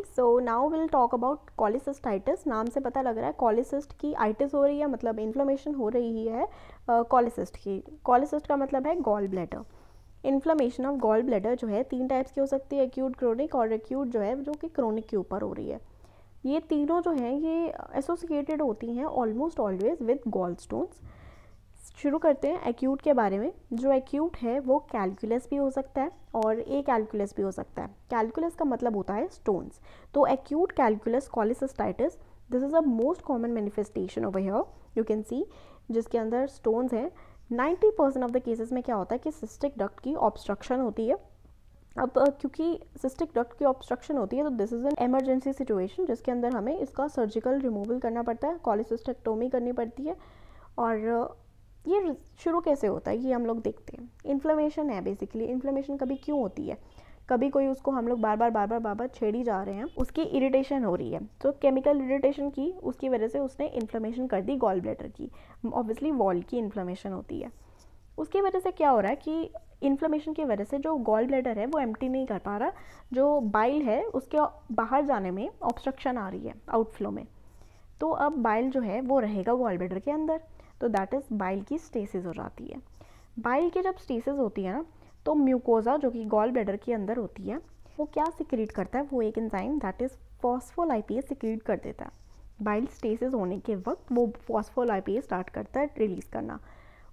ठीक so now will talk about cholecystitis नाम से पता लग रहा है कॉलिसिस्ट की आइटिस हो रही है मतलब इन्फ्लोमेशन हो रही ही है कॉलिसिस्ट uh, की कॉलिसिस्ट का मतलब है gall bladder inflammation of gall bladder जो है तीन टाइप्स की हो सकती है एक्यूट क्रोनिक और एक्यूट जो है जो कि क्रोनिक के ऊपर हो रही है ये तीनों जो हैं ये एसोसिएटेड होती हैं almost always with gall stones शुरू करते हैं एक्यूट के बारे में जो एक्यूट है वो कैलकुलस भी हो सकता है और ए कैलकुलस भी हो सकता है कैलकुलस का मतलब होता है स्टोन्स तो acute calculus cholecystitis this is a most common manifestation over here you can see जिसके अंदर स्टोन्स हैं 90 परसेंट ऑफ द केसेस में क्या होता है कि सिस्टिक डक्ट की ऑब्स्ट्रक्शन होती है अब क्योंकि सिस्टिक डक्ट की ऑब्स्ट्रक्शन होती है तो this is an emergency situation जिसके अंदर हमें इसका सर्जिकल रिमूवल करना पड़ता है कॉलिसिस्टेक्टोमी करनी पड़ती है और ये शुरू कैसे होता है ये हम लोग देखते हैं इन्फ्लेमेशन है बेसिकली इन्फ्लेमेशन कभी क्यों होती है कभी कोई उसको हम लोग बार बार बार बार बार बार छेड़ी जा रहे हैं उसकी इरिटेशन हो रही है तो केमिकल इरिटेशन की उसकी वजह से उसने इन्फ्लेमेशन कर दी गॉल ब्लेटर की ऑब्वियसली वॉल की इन्फ्लेमेशन होती है उसकी वजह से क्या हो रहा है कि इन्फ्लेमेशन की वजह से जो गॉल ब्लेडर है वो एम्प्टी नहीं कर पा रहा जो बाइल है उसके बाहर जाने में ऑब्स्ट्रक्शन आ रही है आउटफ्लो में तो अब बाइल जो है वो रहेगा गॉल ब्लेटर के अंदर तो दैट इज़ बाइल की स्टेसिस हो जाती है बाइल की जब स्टेसिस होती है ना तो म्यूकोजा जो कि गॉल ब्लेडर के अंदर होती है वो क्या सिक्रीट करता है वो एक enzyme that is I secrete कर देता है बाइल स्टेसिस होने के वक्त वो आई स्टार्ट करता है रिलीज़ करना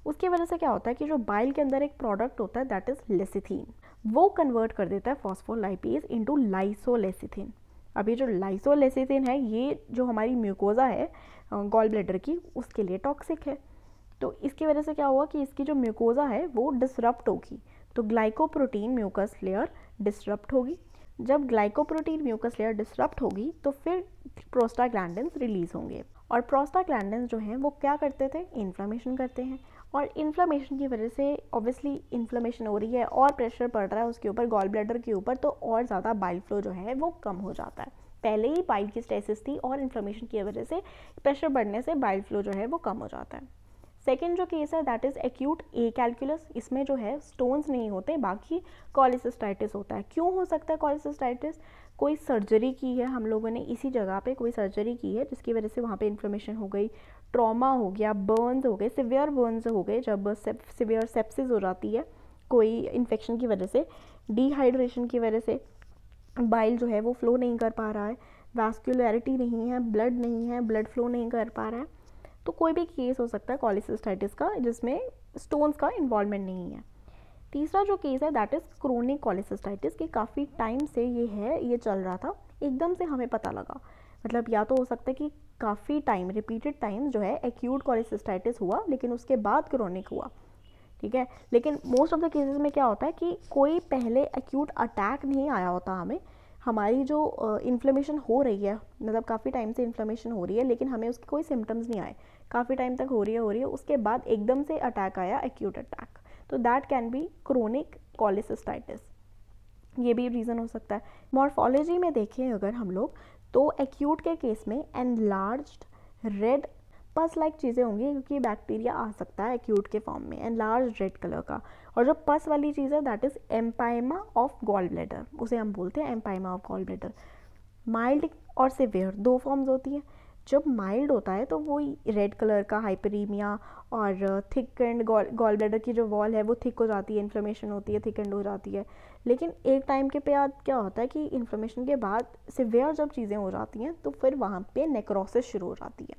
उसकी वजह से क्या होता है कि जो बाइल के अंदर एक प्रोडक्ट होता है दैट इज़ लेसिथीन वो कन्वर्ट कर देता है फॉस्फोलाइपेज इंटू लाइसोलेसिथिन अब ये जो लाइसोलेसिथिन है ये जो हमारी म्यूकोजा है गॉल ब्लेडर की उसके लिए टॉक्सिक है तो इसकी वजह से क्या हुआ कि इसकी जो म्यूकोजा है वो डिसरप्ट होगी तो ग्लाइकोप्रोटीन म्यूकस लेयर डिसरप्ट होगी जब ग्लाइकोप्रोटीन म्यूकस लेयर डिसरप्ट होगी तो फिर प्रोस्टाग्लैंडिन्स रिलीज होंगे और प्रोस्टाग्लैंडिन्स जो हैं वो क्या करते थे इन्फ्लामेशन करते हैं और इन्फ्लामेशन की वजह से ऑब्वियसली इन्फ्लामेशन हो रही है और प्रेशर पड़ रहा है उसके ऊपर गॉल ब्लैडर के ऊपर तो और ज़्यादा बाइल फ्लो जो है वो कम हो जाता है पहले ही बाइल की स्टेसिस थी और इन्फ्लामेशन की वजह से प्रेशर बढ़ने से बाइल फ्लो जो है वो कम हो जाता है सेकेंड जो केस है that is acute acalculous इसमें जो है स्टोन्स नहीं होते बाकी कॉलिसिस्टाइटिस होता है क्यों हो सकता है कॉलिसिस्टाइटिस कोई सर्जरी की है हम लोगों ने इसी जगह पे कोई सर्जरी की है जिसकी वजह से वहाँ पे इन्फ्लेमेशन हो गई ट्रॉमा हो गया बर्न्स हो गए सिवियर बर्न्स हो गए जब सेप, सिवियर सेप्सिस हो जाती है कोई इन्फेक्शन की वजह से डिहाइड्रेशन की वजह से बाइल जो है वो फ्लो नहीं कर पा रहा है वैस्कुलरिटी नहीं है ब्लड नहीं है ब्लड फ्लो नहीं कर पा रहा है तो कोई भी केस हो सकता है कॉलिसिस्टाइटिस का जिसमें स्टोन्स का इन्वॉल्वमेंट नहीं है तीसरा जो केस है दैट इज़ क्रोनिक कॉलिसिस्टाइटिस कि काफ़ी टाइम से ये है ये चल रहा था एकदम से हमें पता लगा मतलब या तो हो सकता है कि काफ़ी टाइम रिपीटेड टाइम जो है एक्यूट कॉलेसिस्टाइटिस हुआ लेकिन उसके बाद क्रोनिक हुआ ठीक है लेकिन मोस्ट ऑफ द केसेस में क्या होता है कि कोई पहले एक्यूट अटैक नहीं आया होता हमें हमारी जो इन्फ्लेमेशन हो रही है मतलब काफ़ी टाइम से इन्फ्लेमेशन हो रही है लेकिन हमें उसके कोई सिम्टम्स नहीं आए काफ़ी टाइम तक हो रही है हो रही है उसके बाद एकदम से अटैक आया एक्यूट अटैक तो that can be chronic cholecystitis ये भी रीज़न हो सकता है मॉर्फोलॉजी में देखें अगर हम लोग तो एक्यूट के केस में एनलार्ज रेड पस लाइक चीज़ें होंगी क्योंकि बैक्टीरिया आ सकता है एक्यूट के फॉर्म में एंड लार्ज रेड कलर का और जो पस वाली चीज़ है that is empyema of gall bladder उसे हम बोलते हैं empyema of gall bladder mild और सिवियर दो फॉर्म्स होती हैं जब माइल्ड होता है तो वो रेड कलर का हाइपरीमिया और थिक एंड गॉल ब्लैडर की जो वॉल है वो थिक हो जाती है इन्फ्लेमेशन होती है थिक एंड हो जाती है लेकिन एक टाइम के बाद क्या होता है कि इन्फ्लेमेशन के बाद सिवियर जब चीज़ें हो जाती हैं तो फिर वहाँ पे नेक्रोसिस शुरू हो जाती है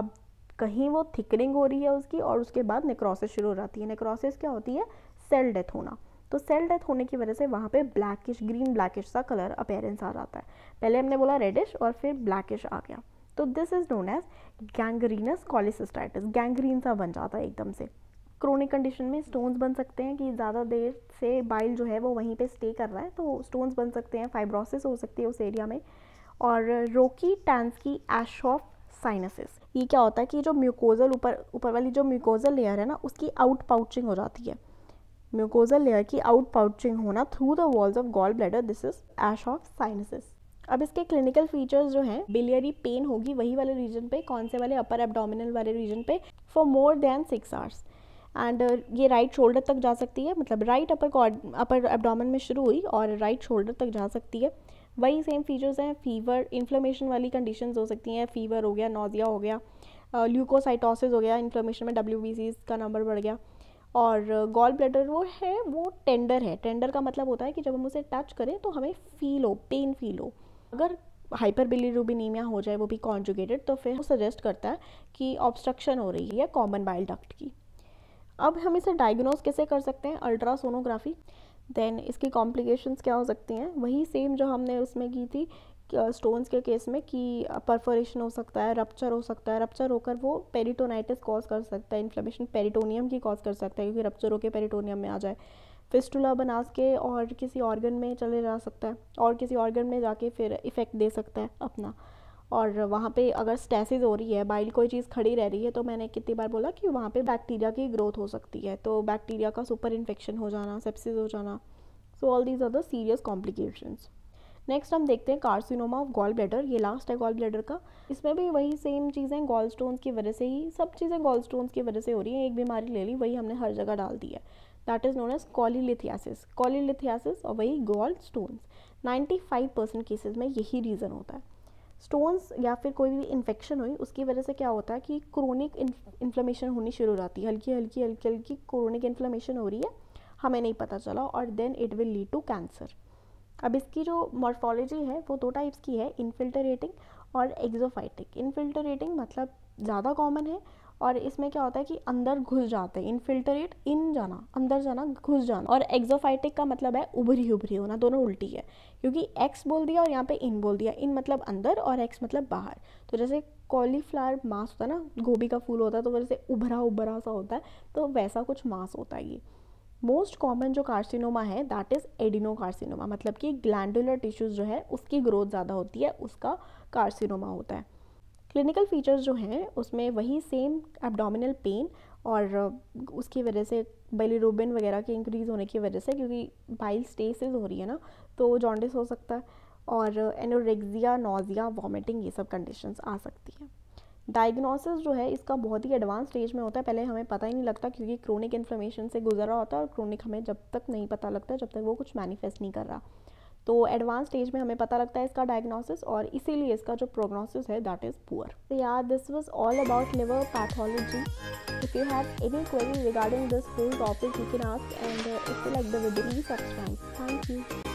अब कहीं वो थिकनिंग हो रही है उसकी और उसके बाद नेक्रोसिस शुरू हो जाती है नेक्रोसिस क्या होती है सेल डेथ होना तो सेल डेथ होने की वजह से वहाँ पे ब्लैकिश ग्रीन ब्लैकिश सा कलर अपेरेंस आ जाता है पहले हमने बोला रेडिश और फिर ब्लैकिश आ गया तो this is known as gangrenous cholecystitis gangrene सा बन जाता है एकदम से क्रोनिक कंडीशन में स्टोन्स बन सकते हैं कि ज़्यादा देर से बाइल जो है वो वहीं पे स्टे कर रहा है तो स्टोन्स बन सकते हैं फाइब्रोसिस हो सकती है उस एरिया में और रोकी टैंस की एश ऑफ साइनसिस ये क्या होता है कि जो म्यूकोजल ऊपर ऊपर वाली जो म्यूकोजल लेयर है ना उसकी आउट पाउचिंग हो जाती है म्यूकोजल लेयर की आउट पाउचिंग होना through the walls of gall bladder this is Aschoff sinuses अब इसके क्लिनिकल फीचर्स जो हैं बिलियरी पेन होगी वही वाले रीजन पे कौन से वाले अपर एबडोमिनल वाले रीजन पे for more than six hours and ये राइट शोल्डर तक जा सकती है मतलब राइट अपर अपर एबडोमिन में शुरू हुई और राइट शोल्डर तक जा सकती है वही सेम फीचर्स हैं फीवर इन्फ्लोमेशन वाली कंडीशन हो सकती हैं फीवर हो गया नोजिया हो गया ल्यूकोसाइटोसिस uh, हो गया इन्फ्लोमेशन में डब्ल्यू का नंबर बढ़ गया और गॉल uh, ब्लैडर वो है वो टेंडर है टेंडर का मतलब होता है कि जब हम उसे टच करें तो हमें फील हो पेन फील हो अगर हाइपर बिलीरूबिनीमिया हो जाए वो भी कॉन्जुगेटेड तो फिर वो सजेस्ट करता है कि ऑब्स्ट्रक्शन हो रही है कॉमन बाइल डक्ट की अब हम इसे डायग्नोज कैसे कर सकते हैं अल्ट्रासोनोग्राफी देन इसकी कॉम्प्लिकेशंस क्या हो सकती हैं वही सेम जो हमने उसमें की थी स्टोन्स के केस में कि परफोरेशन हो सकता है रप्चर हो सकता है रप्चर होकर वो पेरिटोनाइटिस कॉज कर सकता है इन्फ्लेमेशन पेरिटोनियम की कॉज कर सकता है क्योंकि रप्चर होकर पेरिटोनियम में आ जाए फिस्टूला बना के और किसी ऑर्गन में चले जा सकता है और किसी ऑर्गन में जाके फिर इफ़ेक्ट दे सकता है अपना और वहाँ पे अगर स्टेसिस हो रही है बाइल कोई चीज़ खड़ी रह रही है तो मैंने कितनी बार बोला कि वहाँ पे बैक्टीरिया की ग्रोथ हो सकती है तो बैक्टीरिया का सुपर इन्फेक्शन हो जाना सेप्सिस हो जाना so all these are the serious complications next हम देखते हैं कार्सिनोमा ऑफ गॉल ब्लेडर ये लास्ट है गॉल ब्लेडर का इसमें भी वही सेम चीज़ें गॉल स्टोन्स की वजह से ही सब चीज़ें गॉल स्टोन्स की वजह से हो रही हैं एक बीमारी ले ली वही हमने हर जगह डाल दी है that is known as cholelithiasis cholelithiasis और वही गोल्ड स्टोन्स 95 परसेंट केसेज में यही रीज़न होता है स्टोन्स या फिर कोई भी इन्फेक्शन हुई उसकी वजह से क्या होता है कि क्रोनिक इन्फ्लेमेशन होनी शुरू हो जाती है हल्की हल्की हल्की हल्की क्रोनिक इन्फ्लेमेशन हो रही है हमें नहीं पता चला और then it will lead to cancer अब इसकी जो मॉर्फोलॉजी है वो दो टाइप्स की है इनफिल्टरेटिंग और एग्जोफाइटिक इनफिल्टरेटिंग मतलब ज़्यादा कॉमन है और इसमें क्या होता है कि अंदर घुस जाते हैं इनफिल्टरेट इन जाना अंदर जाना घुस जाना और एक्जोफाइटिक का मतलब है उभरी उभरी होना दोनों उल्टी है क्योंकि एक्स बोल दिया और यहाँ पे इन बोल दिया इन मतलब अंदर और एक्स मतलब बाहर तो जैसे कॉलीफ्लावर मांस होता है ना गोभी का फूल होता है तो वैसे उभरा उभरा सा होता है तो वैसा कुछ मांस होता है ये मोस्ट कॉमन जो कार्सिनोमा है दैट इज़ एडिनो कार्सिनोमा मतलब कि ग्लैंडुलर टिश्यूज़ जो है उसकी ग्रोथ ज़्यादा होती है उसका कार्सिनोमा होता है क्लिनिकल फीचर्स जो हैं उसमें वही सेम एबडामिनल पेन और उसकी वजह से बेलीरोबिन वगैरह के इंक्रीज़ होने की वजह से क्योंकि बाइल स्टेसिस हो रही है ना तो जॉन्डिस हो सकता है और एनोरेक्सिया नोज़िया वॉमिटिंग ये सब कंडीशंस आ सकती हैं डायग्नोसिस जो है इसका बहुत ही एडवांस स्टेज में होता है पहले हमें पता ही नहीं लगता क्योंकि क्रोनिक इन्फ्लेमेशन से गुजरा होता है और क्रोनिक हमें जब तक नहीं पता लगता जब तक वो कुछ मैनिफेस्ट नहीं कर रहा तो एडवांस स्टेज में हमें पता लगता है इसका डायग्नोसिस और इसीलिए इसका जो प्रोग्नोसिस है दैट इज़ पुअर तो यार this was all about liver pathology if you have any query regarding this whole topic you can ask and if you like the video subscribe thank you